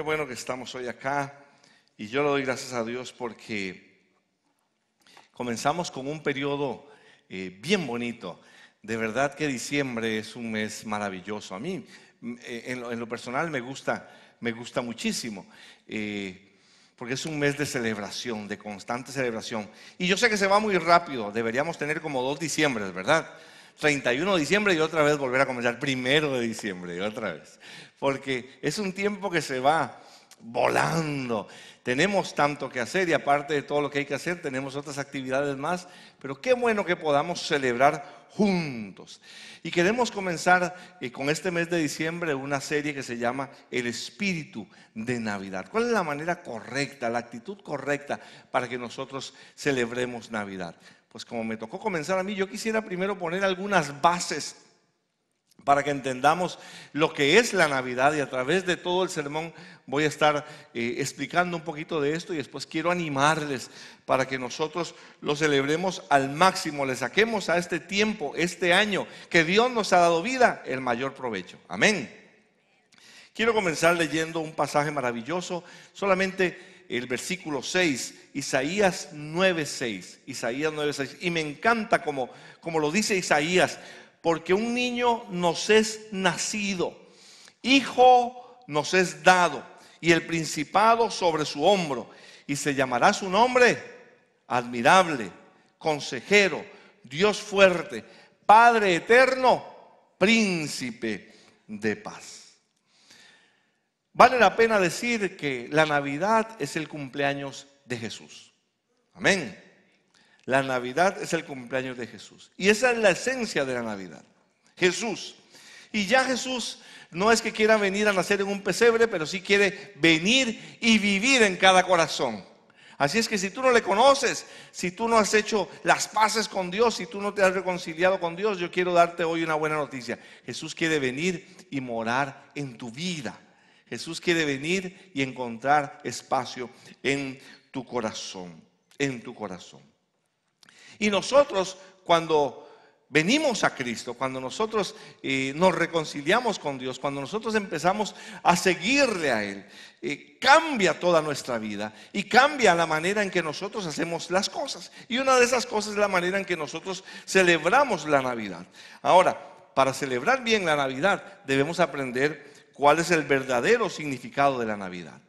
qué bueno que estamos hoy acá. Y yo le doy gracias a Dios porque comenzamos con un periodo eh, bien bonito. De verdad que diciembre es un mes maravilloso. A mí, mm, eh, en, lo, personal, me gusta, me gusta muchísimo. Eh, porque es un mes de celebración, de constante celebración. Y yo sé que se va muy rápido, deberíamos tener como dos diciembres, ¿verdad? 31 de diciembre y otra vez volver a comenzar primero de diciembre y otra vez. Porque es un tiempo que se va volando. Tenemos tanto que hacer y aparte de todo lo que hay que hacer, tenemos otras actividades más, pero qué bueno que podamos celebrar juntos. Y queremos comenzar eh, con este mes de diciembre una serie que se llama El Espíritu de Navidad. ¿Cuál es la manera correcta, la actitud correcta para que nosotros celebremos Navidad? pues como me tocó comenzar a mí, yo quisiera primero poner algunas bases para que entendamos lo que es la Navidad y a través de todo el sermón voy a estar eh, explicando un poquito de esto y después quiero animarles para que nosotros lo celebremos al máximo, le saquemos a este tiempo, este año que Dios nos ha dado vida, el mayor provecho. Amén. Quiero comenzar leyendo un pasaje maravilloso, solamente el versículo 6, Isaías 9.6, Isaías 9.6. Y me encanta como, como lo dice Isaías, porque un niño nos es nacido, hijo nos es dado, y el principado sobre su hombro, y se llamará su nombre admirable, consejero, Dios fuerte, Padre eterno, príncipe de paz. Vale la pena decir que la Navidad es el cumpleaños de Jesús. Amén. La Navidad es el cumpleaños de Jesús. Y esa es la esencia de la Navidad. Jesús. Y ya Jesús no es que quiera venir a nacer en un pesebre, pero sí quiere venir y vivir en cada corazón. Así es que si tú no le conoces, si tú no has hecho las paces con Dios, si tú no te has reconciliado con Dios, yo quiero darte hoy una buena noticia. Jesús quiere venir y morar en tu vida. Jesús quiere venir y encontrar espacio en tu corazón, en tu corazón. Y nosotros cuando venimos a Cristo, cuando nosotros eh, nos reconciliamos con Dios, cuando nosotros empezamos a seguirle a Él, eh, cambia toda nuestra vida y cambia la manera en que nosotros hacemos las cosas. Y una de esas cosas es la manera en que nosotros celebramos la Navidad. Ahora, para celebrar bien la Navidad debemos aprender cuál es el verdadero significado de la Navidad.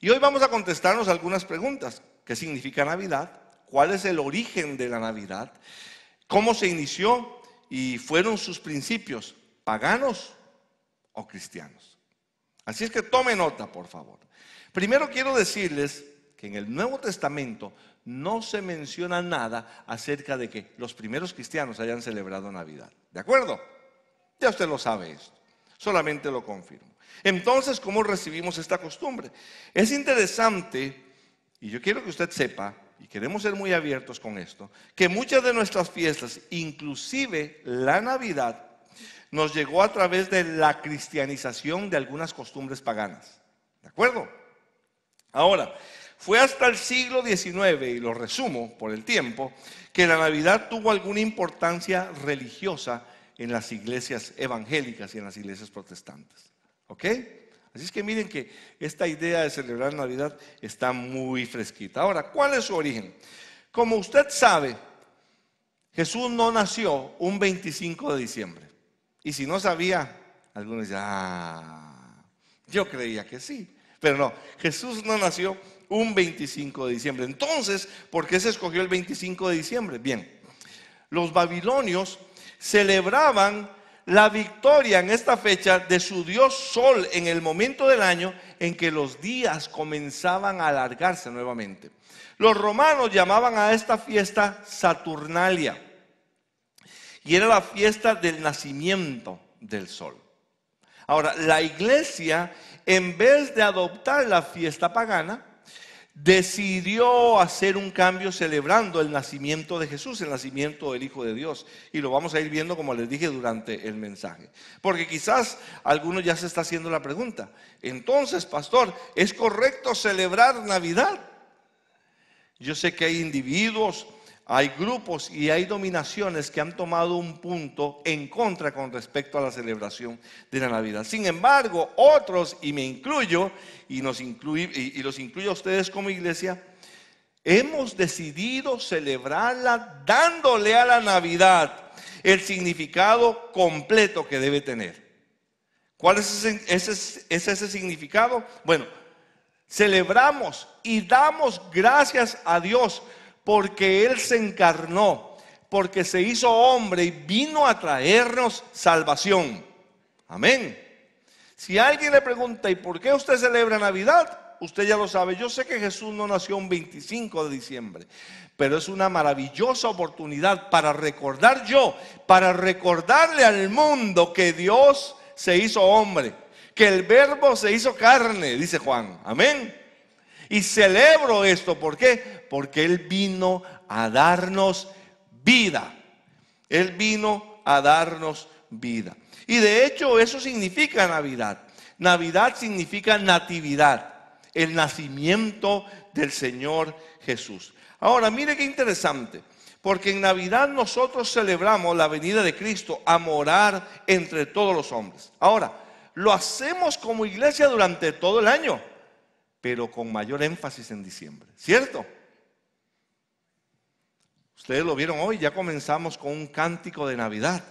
Y hoy vamos a contestarnos algunas preguntas. ¿Qué significa Navidad? ¿Cuál es el origen de la Navidad? ¿Cómo se inició y fueron sus principios? ¿Paganos o cristianos? Así es que tome nota, por favor. Primero quiero decirles que en el Nuevo Testamento no se menciona nada acerca de que los primeros cristianos hayan celebrado Navidad. ¿De acuerdo? Ya usted lo sabe esto. Solamente lo confirmo. Entonces, ¿cómo recibimos esta costumbre? Es interesante, y yo quiero que usted sepa, y queremos ser muy abiertos con esto, que muchas de nuestras fiestas, inclusive la Navidad, nos llegó a través de la cristianización de algunas costumbres paganas. ¿De acuerdo? Ahora, fue hasta el siglo XIX, y lo resumo por el tiempo, que la Navidad tuvo alguna importancia religiosa en las iglesias evangélicas y en las iglesias protestantes. ¿Ok? Así es que miren que esta idea de celebrar Navidad está muy fresquita. Ahora, ¿cuál es su origen? Como usted sabe, Jesús no nació un 25 de diciembre. Y si no sabía, algunos ya, ah, yo creía que sí. Pero no, Jesús no nació un 25 de diciembre. Entonces, ¿por qué se escogió el 25 de diciembre? Bien, los babilonios celebraban la victoria en esta fecha de su dios Sol en el momento del año en que los días comenzaban a alargarse nuevamente. Los romanos llamaban a esta fiesta Saturnalia y era la fiesta del nacimiento del Sol. Ahora, la iglesia, en vez de adoptar la fiesta pagana, decidió hacer un cambio celebrando el nacimiento de Jesús, el nacimiento del Hijo de Dios. Y lo vamos a ir viendo, como les dije, durante el mensaje. Porque quizás alguno ya se está haciendo la pregunta. Entonces, pastor, ¿es correcto celebrar Navidad? Yo sé que hay individuos hay grupos y hay dominaciones que han tomado un punto en contra con respecto a la celebración de la Navidad. Sin embargo, otros, y me incluyo, y, nos y, los incluyo a ustedes como iglesia, hemos decidido celebrarla dándole a la Navidad el significado completo que debe tener. ¿Cuál es ese significado? Bueno, celebramos y damos gracias a Dios porque Él se encarnó, porque se hizo hombre y vino a traernos salvación. Amén. Si alguien le pregunta, ¿y por qué usted celebra Navidad? Usted ya lo sabe, yo sé que Jesús no nació un 25 de diciembre, pero es una maravillosa oportunidad para recordar yo, para recordarle al mundo que Dios se hizo hombre, que el verbo se hizo carne, dice Juan. Amén. Y celebro esto, ¿por qué? Porque Él vino a darnos vida. Él vino a darnos vida. Y de hecho eso significa Navidad. Navidad significa natividad, el nacimiento del Señor Jesús. Ahora, mire qué interesante, porque en Navidad nosotros celebramos la venida de Cristo a morar entre todos los hombres. Ahora, lo hacemos como iglesia durante todo el año pero con mayor énfasis en diciembre. ¿Cierto? Ustedes lo vieron hoy, ya comenzamos con un cántico de Navidad,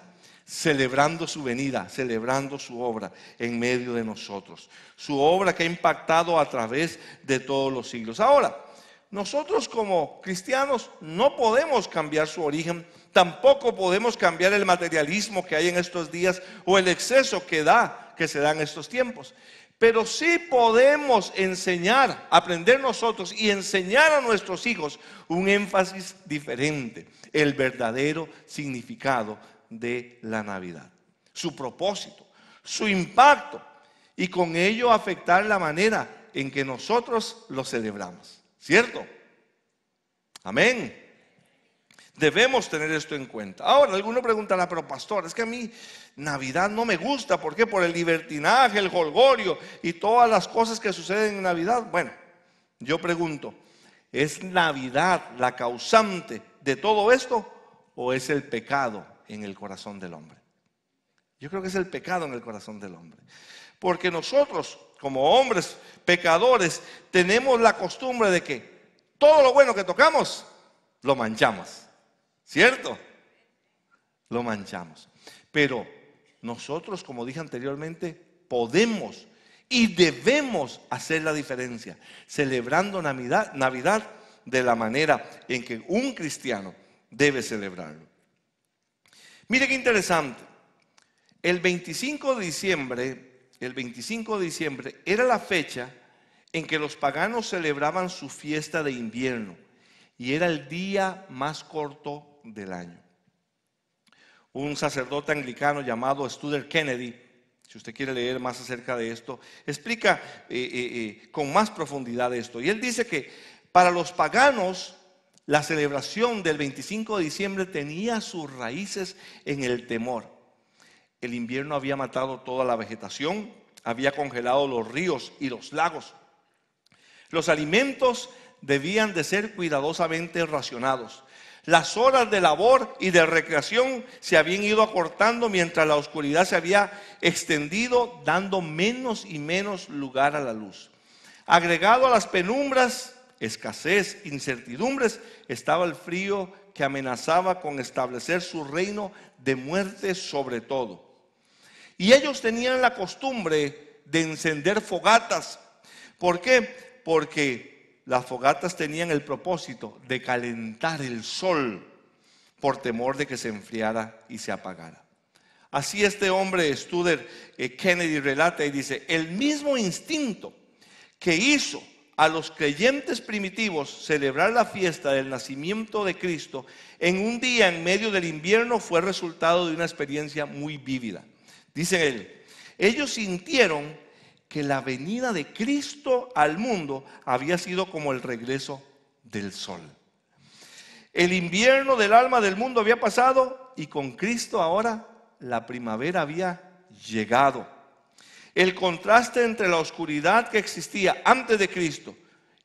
celebrando su venida, celebrando su obra en medio de nosotros, su obra que ha impactado a través de todos los siglos. Ahora, nosotros como cristianos no podemos cambiar su origen, tampoco podemos cambiar el materialismo que hay en estos días o el exceso que da, que se da en estos tiempos. Pero sí podemos enseñar, aprender nosotros y enseñar a nuestros hijos un énfasis diferente, el verdadero significado de la Navidad, su propósito, su impacto y con ello afectar la manera en que nosotros lo celebramos. ¿Cierto? Amén. Debemos tener esto en cuenta. Ahora, alguno preguntará, pero pastor, es que a mí Navidad no me gusta. ¿Por qué? Por el libertinaje, el golgorio y todas las cosas que suceden en Navidad. Bueno, yo pregunto, ¿es Navidad la causante de todo esto o es el pecado en el corazón del hombre? Yo creo que es el pecado en el corazón del hombre. Porque nosotros, como hombres pecadores, tenemos la costumbre de que todo lo bueno que tocamos, lo manchamos. ¿Cierto? Lo manchamos. Pero nosotros, como dije anteriormente, podemos y debemos hacer la diferencia, celebrando Navidad, de la manera en que un cristiano debe celebrarlo. Mire qué interesante. El 25 de diciembre, el 25 de diciembre era la fecha en que los paganos celebraban su fiesta de invierno y era el día más corto del año. Un sacerdote anglicano llamado Studer Kennedy, si usted quiere leer más acerca de esto, explica eh, eh, eh, con más profundidad esto. Y él dice que para los paganos la celebración del 25 de diciembre tenía sus raíces en el temor. El invierno había matado toda la vegetación, había congelado los ríos y los lagos. Los alimentos debían de ser cuidadosamente racionados. Las horas de labor y de recreación se habían ido acortando mientras la oscuridad se había extendido, dando menos y menos lugar a la luz. Agregado a las penumbras, escasez, incertidumbres, estaba el frío que amenazaba con establecer su reino de muerte sobre todo. Y ellos tenían la costumbre de encender fogatas. ¿Por qué? Porque las fogatas tenían el propósito de calentar el sol por temor de que se enfriara y se apagara. Así este hombre, Studer eh, Kennedy, relata y dice, el mismo instinto que hizo a los creyentes primitivos celebrar la fiesta del nacimiento de Cristo en un día en medio del invierno fue resultado de una experiencia muy vívida. Dice él, ellos sintieron que la venida de Cristo al mundo había sido como el regreso del sol. El invierno del alma del mundo había pasado y con Cristo ahora la primavera había llegado. El contraste entre la oscuridad que existía antes de Cristo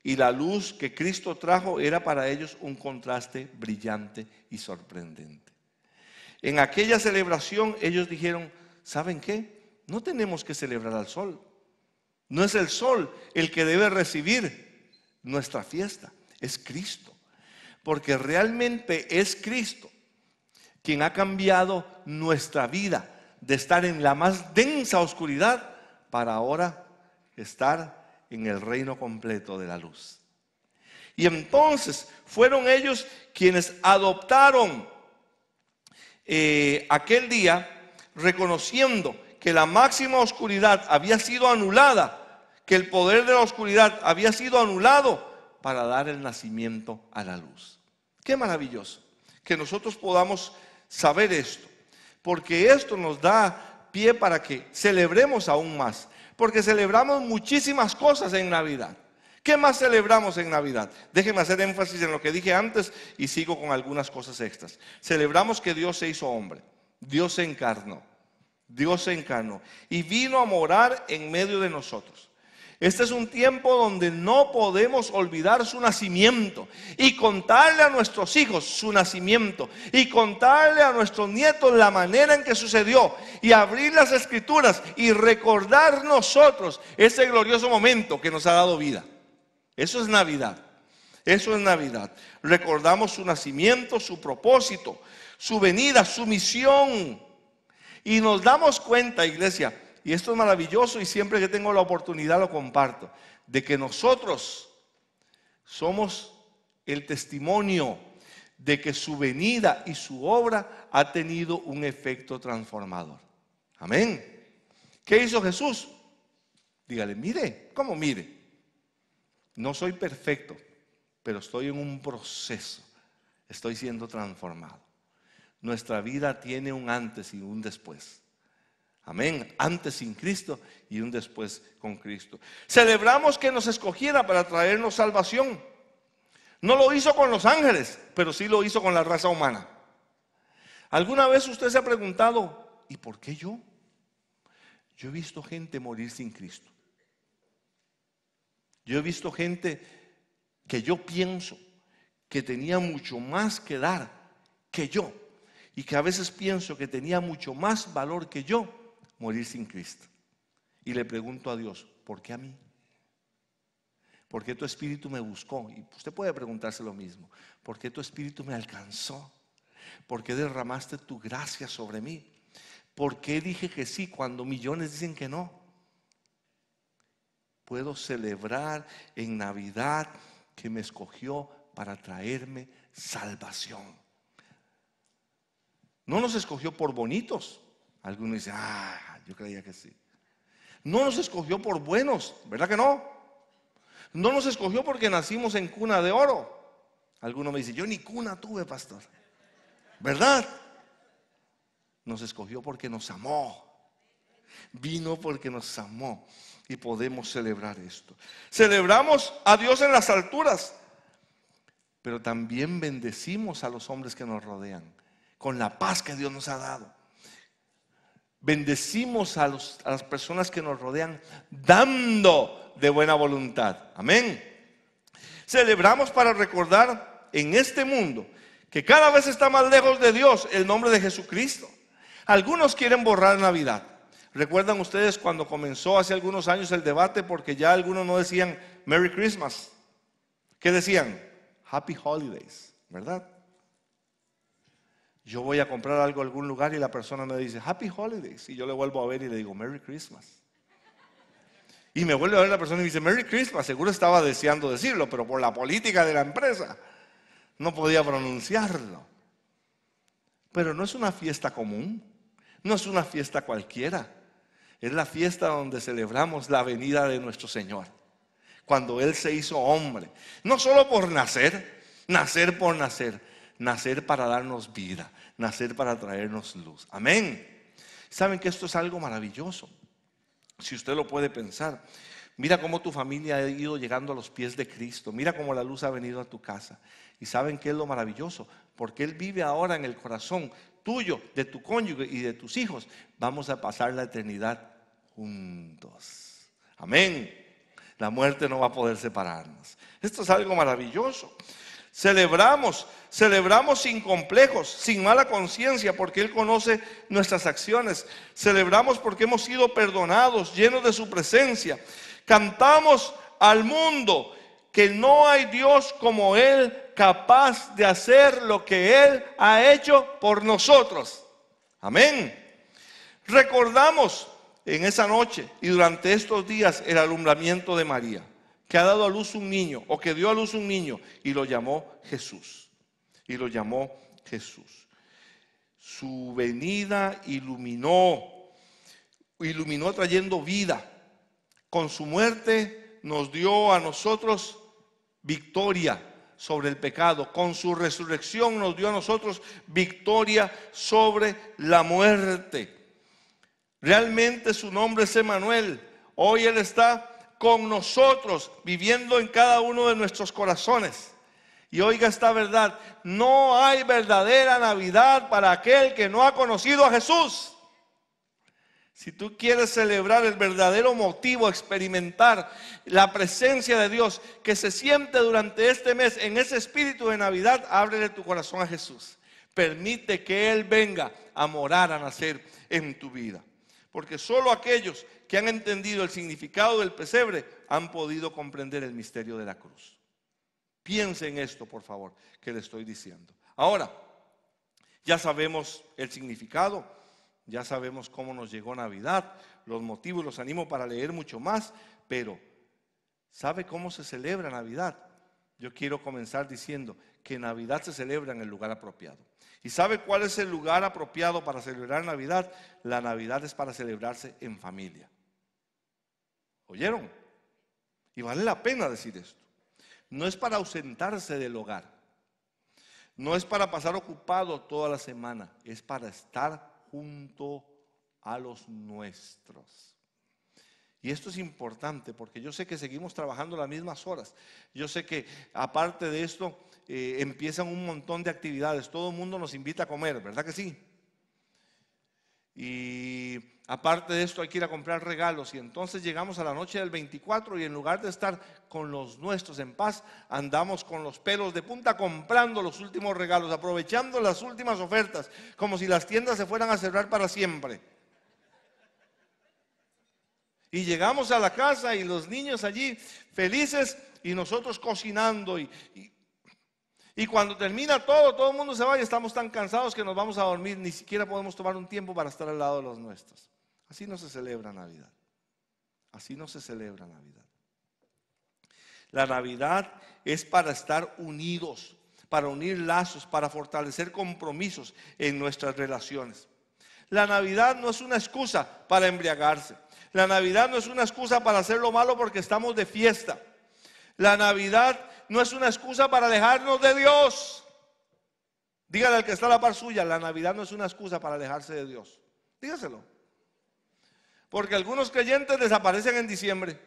y la luz que Cristo trajo era para ellos un contraste brillante y sorprendente. En aquella celebración ellos dijeron, ¿saben qué? No tenemos que celebrar al sol no es el sol el que debe recibir nuestra fiesta, es Cristo. Porque realmente es Cristo quien ha cambiado nuestra vida de estar en la más densa oscuridad para ahora estar en el reino completo de la luz. Y entonces fueron ellos quienes adoptaron eh, aquel día, reconociendo que la máxima oscuridad había sido anulada que el poder de la oscuridad había sido anulado para dar el nacimiento a la luz. Qué maravilloso que nosotros podamos saber esto, porque esto nos da pie para que celebremos aún más, porque celebramos muchísimas cosas en Navidad. ¿Qué más celebramos en Navidad? Déjenme hacer énfasis en lo que dije antes y sigo con algunas cosas extras. Celebramos que Dios se hizo hombre, Dios se encarnó, Dios se encarnó y vino a morar en medio de nosotros. Este es un tiempo donde no podemos olvidar su nacimiento y contarle a nuestros hijos su nacimiento y contarle a nuestros nietos la manera en que sucedió y abrir las escrituras y recordar nosotros ese glorioso momento que nos ha dado vida. Eso es Navidad. Eso es Navidad. Recordamos su nacimiento, su propósito, su venida, su misión. Y nos damos cuenta, iglesia, y esto es maravilloso y siempre que tengo la oportunidad lo comparto, de que nosotros somos el testimonio de que su venida y su obra ha tenido un efecto transformador. Amén. ¿Qué hizo Jesús? Dígale, mire, ¿cómo mire? No soy perfecto, pero estoy en un proceso, estoy siendo transformado. Nuestra vida tiene un antes y un después. Amén. Antes sin Cristo y un después con Cristo. Celebramos que nos escogiera para traernos salvación. No lo hizo con los ángeles, pero sí lo hizo con la raza humana. ¿Alguna vez usted se ha preguntado, ¿y por qué yo? Yo he visto gente morir sin Cristo. Yo he visto gente que yo pienso que tenía mucho más que dar que yo. Y que a veces pienso que tenía mucho más valor que yo morir sin Cristo. Y le pregunto a Dios, ¿por qué a mí? ¿Por qué tu espíritu me buscó? Y usted puede preguntarse lo mismo. ¿Por qué tu espíritu me alcanzó? ¿Por qué derramaste tu gracia sobre mí? ¿Por qué dije que sí cuando millones dicen que no? Puedo celebrar en Navidad que me escogió para traerme salvación. No nos escogió por bonitos, Alguno dice, ah, yo creía que sí. No nos escogió por buenos, ¿verdad que no? No nos escogió porque nacimos en cuna de oro. Alguno me dice, yo ni cuna tuve, pastor. ¿Verdad? Nos escogió porque nos amó. Vino porque nos amó. Y podemos celebrar esto. Celebramos a Dios en las alturas, pero también bendecimos a los hombres que nos rodean con la paz que Dios nos ha dado bendecimos a, las personas que nos rodean dando de buena voluntad. Amén. Celebramos para recordar en este mundo que cada vez está más lejos de Dios el nombre de Jesucristo. Algunos quieren borrar Navidad. ¿Recuerdan ustedes cuando comenzó hace algunos años el debate porque ya algunos no decían Merry Christmas? ¿Qué decían? Happy Holidays, ¿verdad? Yo voy a comprar algo en algún lugar y la persona me dice, Happy Holidays. Y yo le vuelvo a ver y le digo, Merry Christmas. Y me vuelve a ver la persona y me dice, Merry Christmas. Seguro estaba deseando decirlo, pero por la política de la empresa no podía pronunciarlo. Pero no es una fiesta común, no es una fiesta cualquiera. Es la fiesta donde celebramos la venida de nuestro Señor, cuando Él se hizo hombre. No solo por nacer, nacer por nacer, nacer para darnos vida, nacer para traernos luz. Amén. Saben que esto es algo maravilloso, si usted lo puede pensar. Mira cómo tu familia ha ido llegando a los pies de Cristo. Mira cómo la luz ha venido a tu casa. Y saben qué es lo maravilloso, porque Él vive ahora en el corazón tuyo, de tu cónyuge y de tus hijos. Vamos a pasar la eternidad juntos. Amén. La muerte no va a poder separarnos. Esto es algo maravilloso. Celebramos, celebramos sin complejos, sin mala conciencia, porque Él conoce nuestras acciones. Celebramos porque hemos sido perdonados, llenos de su presencia. Cantamos al mundo que no hay Dios como Él capaz de hacer lo que Él ha hecho por nosotros. Amén. Recordamos en esa noche y durante estos días el alumbramiento de María que ha dado a luz un niño o que dio a luz un niño y lo llamó Jesús. Y lo llamó Jesús. Su venida iluminó, iluminó trayendo vida. Con su muerte nos dio a nosotros victoria sobre el pecado. Con su resurrección nos dio a nosotros victoria sobre la muerte. Realmente su nombre es Emanuel. Hoy Él está con nosotros, viviendo en cada uno de nuestros corazones. Y oiga esta verdad, no hay verdadera Navidad para aquel que no ha conocido a Jesús. Si tú quieres celebrar el verdadero motivo, experimentar la presencia de Dios que se siente durante este mes en ese espíritu de Navidad, ábrele tu corazón a Jesús. Permite que Él venga a morar, a nacer en tu vida. Porque solo aquellos que han entendido el significado del pesebre han podido comprender el misterio de la cruz. Piensen esto, por favor, que le estoy diciendo. Ahora, ya sabemos el significado, ya sabemos cómo nos llegó Navidad, los motivos, los animo para leer mucho más, pero ¿sabe cómo se celebra Navidad? Yo quiero comenzar diciendo que Navidad se celebra en el lugar apropiado. ¿Y sabe cuál es el lugar apropiado para celebrar Navidad? La Navidad es para celebrarse en familia. ¿Oyeron? Y vale la pena decir esto. No es para ausentarse del hogar. No es para pasar ocupado toda la semana. Es para estar junto a los nuestros. Y esto es importante porque yo sé que seguimos trabajando las mismas horas. Yo sé que aparte de esto eh, empiezan un montón de actividades. Todo el mundo nos invita a comer, ¿verdad que sí? Y aparte de esto hay que ir a comprar regalos y entonces llegamos a la noche del 24 y en lugar de estar con los nuestros en paz, andamos con los pelos de punta comprando los últimos regalos, aprovechando las últimas ofertas, como si las tiendas se fueran a cerrar para siempre. Y llegamos a la casa y los niños allí felices y nosotros cocinando y, y cuando termina todo, todo el mundo se va y estamos tan cansados que nos vamos a dormir, ni siquiera podemos tomar un tiempo para estar al lado de los nuestros. Así no se celebra Navidad. Así no se celebra Navidad. La Navidad es para estar unidos, para unir lazos, para fortalecer compromisos en nuestras relaciones. La Navidad no es una excusa para embriagarse. La Navidad no es una excusa para hacer lo malo porque estamos de fiesta. La Navidad no es una excusa para alejarnos de Dios. Dígale al que está a la par suya, la Navidad no es una excusa para alejarse de Dios. Dígaselo. Porque algunos creyentes desaparecen en diciembre.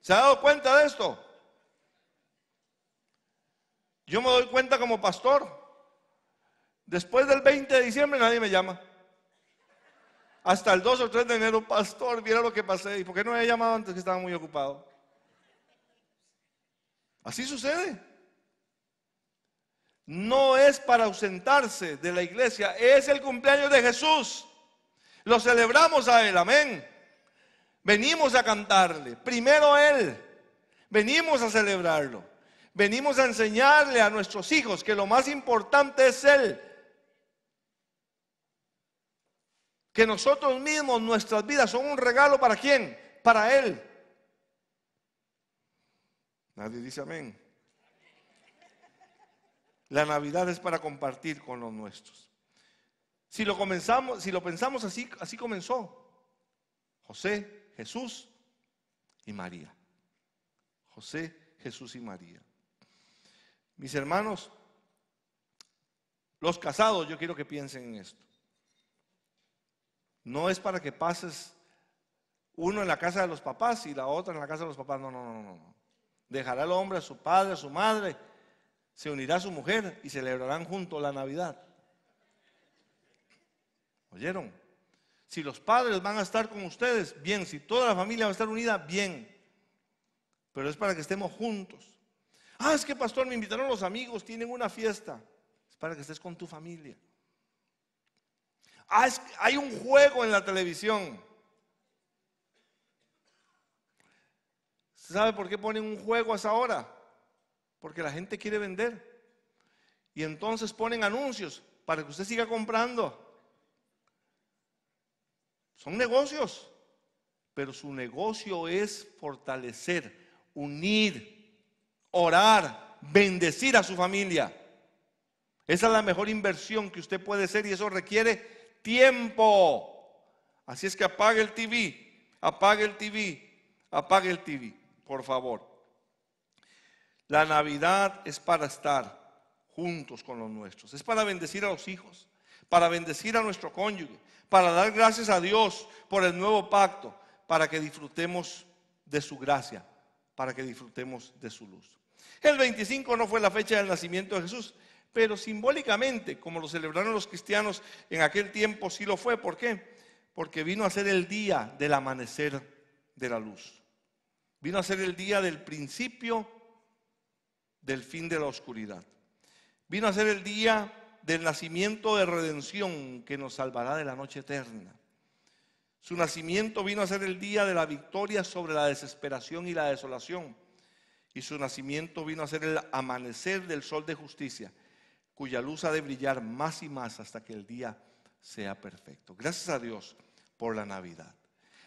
¿Se ha dado cuenta de esto? Yo me doy cuenta como pastor. Después del 20 de diciembre nadie me llama. Hasta el 2 o 3 de enero, pastor, mira lo que pasé. ¿Y por qué no me había llamado antes que estaba muy ocupado? Así sucede. No es para ausentarse de la iglesia, es el cumpleaños de Jesús. Lo celebramos a Él, amén. Venimos a cantarle, primero Él. Venimos a celebrarlo. Venimos a enseñarle a nuestros hijos que lo más importante es Él. Que nosotros mismos, nuestras vidas son un regalo para quién? Para Él. Nadie dice amén. La Navidad es para compartir con los nuestros. Si lo comenzamos, si lo pensamos así, así comenzó. José, Jesús y María. José, Jesús y María. Mis hermanos, los casados, yo quiero que piensen en esto. No es para que pases uno en la casa de los papás y la otra en la casa de los papás. No, no, no, no, no. Dejará al hombre a su padre, a su madre, se unirá a su mujer y celebrarán juntos la Navidad. ¿Oyeron? Si los padres van a estar con ustedes, bien. Si toda la familia va a estar unida, bien. Pero es para que estemos juntos. Ah, es que pastor, me invitaron los amigos, tienen una fiesta. Es para que estés con tu familia. Ah, es que hay un juego en la televisión. sabe por qué ponen un juego a esa hora? Porque la gente quiere vender. Y entonces ponen anuncios para que usted siga comprando. Son negocios, pero su negocio es fortalecer, unir, orar, bendecir a su familia. Esa es la mejor inversión que usted puede hacer y eso requiere tiempo. Así es que apague el TV, apague el TV, apague el TV por favor. La Navidad es para estar juntos con los nuestros, es para bendecir a los hijos, para bendecir a nuestro cónyuge, para dar gracias a Dios por el nuevo pacto, para que disfrutemos de su gracia, para que disfrutemos de su luz. El 25 no fue la fecha del nacimiento de Jesús, pero simbólicamente, como lo celebraron los cristianos en aquel tiempo, sí lo fue. ¿Por qué? Porque vino a ser el día del amanecer de la luz. Vino a ser el día del principio del fin de la oscuridad. Vino a ser el día del nacimiento de redención que nos salvará de la noche eterna. Su nacimiento vino a ser el día de la victoria sobre la desesperación y la desolación. Y su nacimiento vino a ser el amanecer del sol de justicia, cuya luz ha de brillar más y más hasta que el día sea perfecto. Gracias a Dios por la Navidad.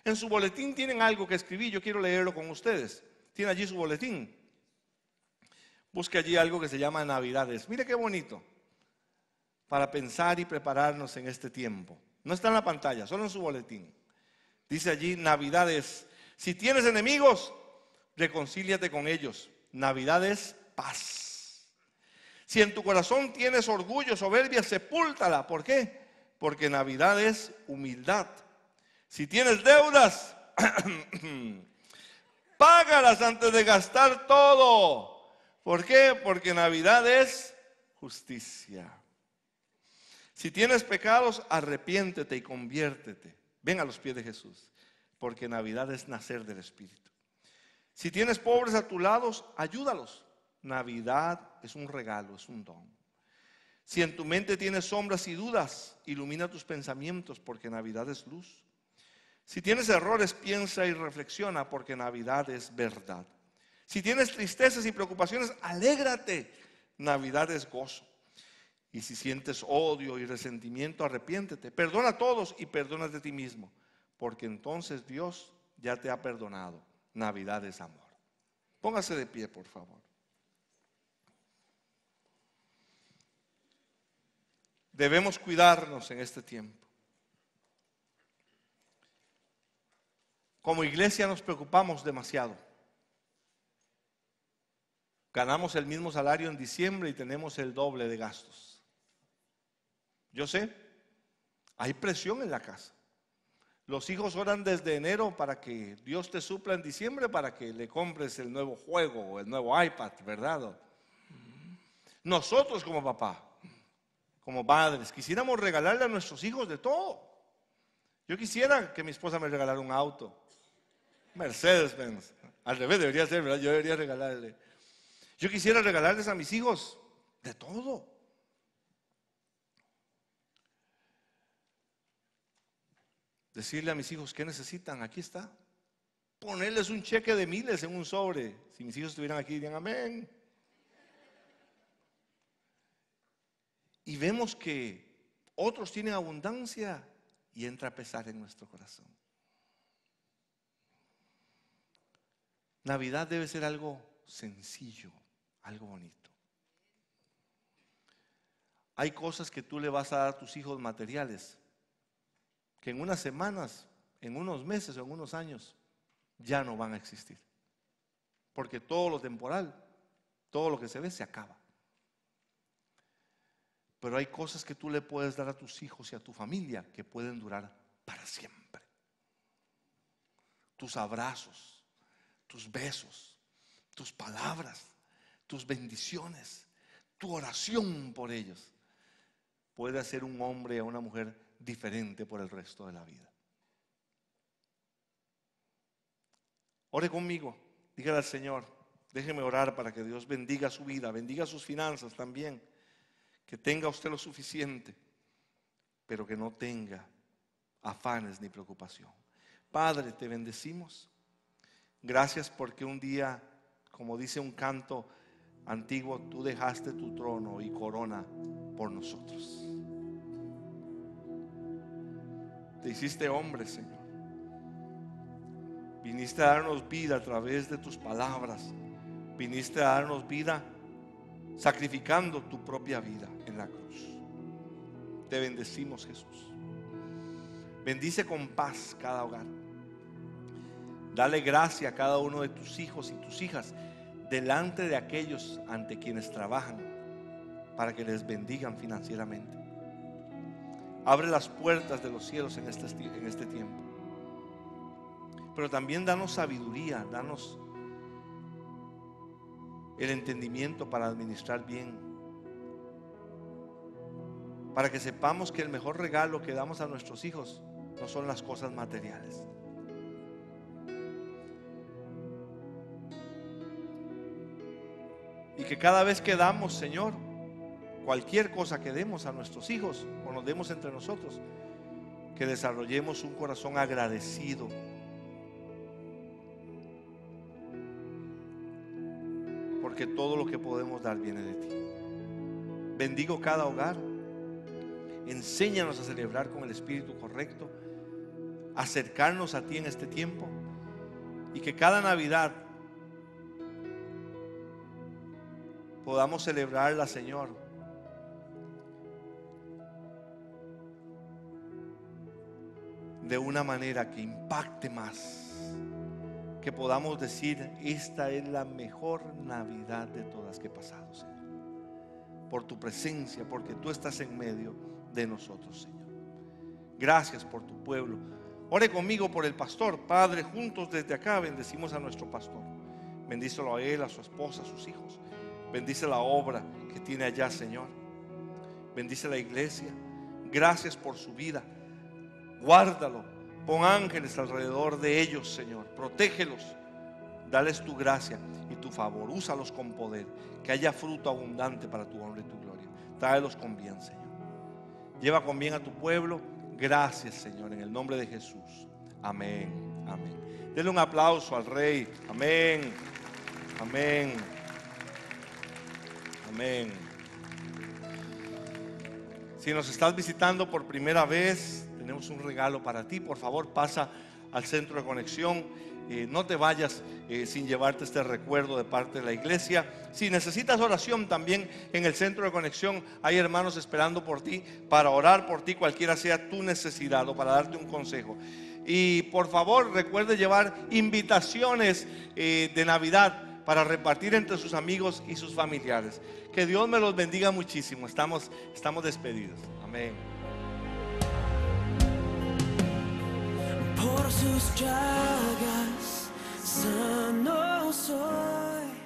En su boletín tienen algo que escribí, yo quiero leerlo con ustedes. Tiene allí su boletín. Busque allí algo que se llama Navidades. Mire qué bonito. Para pensar y prepararnos en este tiempo. No está en la pantalla, solo en su boletín. Dice allí Navidades. Si tienes enemigos, reconcíliate con ellos. Navidades, paz. Si en tu corazón tienes orgullo, soberbia, sepúltala. ¿Por qué? Porque Navidad es humildad. Si tienes deudas, págalas antes de gastar todo. ¿Por qué? Porque Navidad es justicia. Si tienes pecados, arrepiéntete y conviértete. Ven a los pies de Jesús, porque Navidad es nacer del Espíritu. Si tienes pobres a tu lado, ayúdalos. Navidad es un regalo, es un don. Si en tu mente tienes sombras y dudas, ilumina tus pensamientos, porque Navidad es luz. Si tienes errores, piensa y reflexiona porque Navidad es verdad. Si tienes tristezas y preocupaciones, alégrate. Navidad es gozo. Y si sientes odio y resentimiento, arrepiéntete. Perdona a todos y perdona de ti mismo, porque entonces Dios ya te ha perdonado. Navidad es amor. Póngase de pie, por favor. Debemos cuidarnos en este tiempo. como iglesia nos preocupamos demasiado. Ganamos el mismo salario en diciembre y tenemos el doble de gastos. Yo sé, hay presión en la casa. Los hijos oran desde enero para que Dios te supla en diciembre para que le compres el nuevo juego o el nuevo iPad, ¿verdad? Nosotros como papá, como padres, quisiéramos regalarle a nuestros hijos de todo. Yo quisiera que mi esposa me regalara un auto mercedes Al revés debería ser, Yo debería regalarle. Yo quisiera regalarles a mis hijos de todo. Decirle a mis hijos qué necesitan, aquí está. Ponerles un cheque de miles en un sobre. Si mis hijos estuvieran aquí, dirían amén. Y vemos que otros tienen abundancia y entra a pesar en nuestro corazón. Navidad debe ser algo sencillo, algo bonito. Hay cosas que tú le vas a dar a tus hijos materiales, que en unas semanas, en unos meses o en unos años ya no van a existir. Porque todo lo temporal, todo lo que se ve, se acaba. Pero hay cosas que tú le puedes dar a tus hijos y a tu familia que pueden durar para siempre. Tus abrazos, tus besos, tus palabras, tus bendiciones, tu oración por ellos, puede hacer un hombre a una mujer diferente por el resto de la vida. Ore conmigo, dígale al Señor, déjeme orar para que Dios bendiga su vida, bendiga sus finanzas también, que tenga usted lo suficiente, pero que no tenga afanes ni preocupación. Padre, te bendecimos Gracias porque un día, como dice un canto antiguo, tú dejaste tu trono y corona por nosotros. Te hiciste hombre, Señor. Viniste a darnos vida a través de tus palabras. Viniste a darnos vida sacrificando tu propia vida en la cruz. Te bendecimos, Jesús. Bendice con paz cada hogar. Dale gracia a cada uno de tus hijos y tus hijas delante de aquellos ante quienes trabajan para que les bendigan financieramente. Abre las puertas de los cielos en este, en este tiempo. Pero también danos sabiduría, danos el entendimiento para administrar bien. Para que sepamos que el mejor regalo que damos a nuestros hijos no son las cosas materiales. Y que cada vez que damos, Señor, cualquier cosa que demos a nuestros hijos o nos demos entre nosotros, que desarrollemos un corazón agradecido. Porque todo lo que podemos dar viene de ti. Bendigo cada hogar. Enséñanos a celebrar con el espíritu correcto, acercarnos a ti en este tiempo y que cada Navidad podamos celebrarla, Señor. De una manera que impacte más. Que podamos decir, esta es la mejor Navidad de todas que he pasado, Señor. Por tu presencia, porque tú estás en medio de nosotros, Señor. Gracias por tu pueblo. Ore conmigo por el pastor. Padre, juntos desde acá bendecimos a nuestro pastor. Bendícelo a él, a su esposa, a sus hijos. Bendice la obra que tiene allá, Señor. Bendice la iglesia. Gracias por su vida. Guárdalo. Pon ángeles alrededor de ellos, Señor. Protégelos. Dales tu gracia y tu favor. Úsalos con poder. Que haya fruto abundante para tu honra y tu gloria. Tráelos con bien, Señor. Lleva con bien a tu pueblo. Gracias, Señor, en el nombre de Jesús. Amén. Amén. Denle un aplauso al Rey. Amén. Amén. Amén. Si nos estás visitando por primera vez, tenemos un regalo para ti. Por favor, pasa al centro de conexión. Eh, no te vayas eh, sin llevarte este recuerdo de parte de la iglesia. Si necesitas oración también en el centro de conexión, hay hermanos esperando por ti para orar por ti, cualquiera sea tu necesidad o para darte un consejo. Y por favor, recuerde llevar invitaciones eh, de Navidad para repartir entre sus amigos y sus familiares. Que Dios me los bendiga muchísimo. Estamos, estamos despedidos. Amén. Por sus llagas, soy.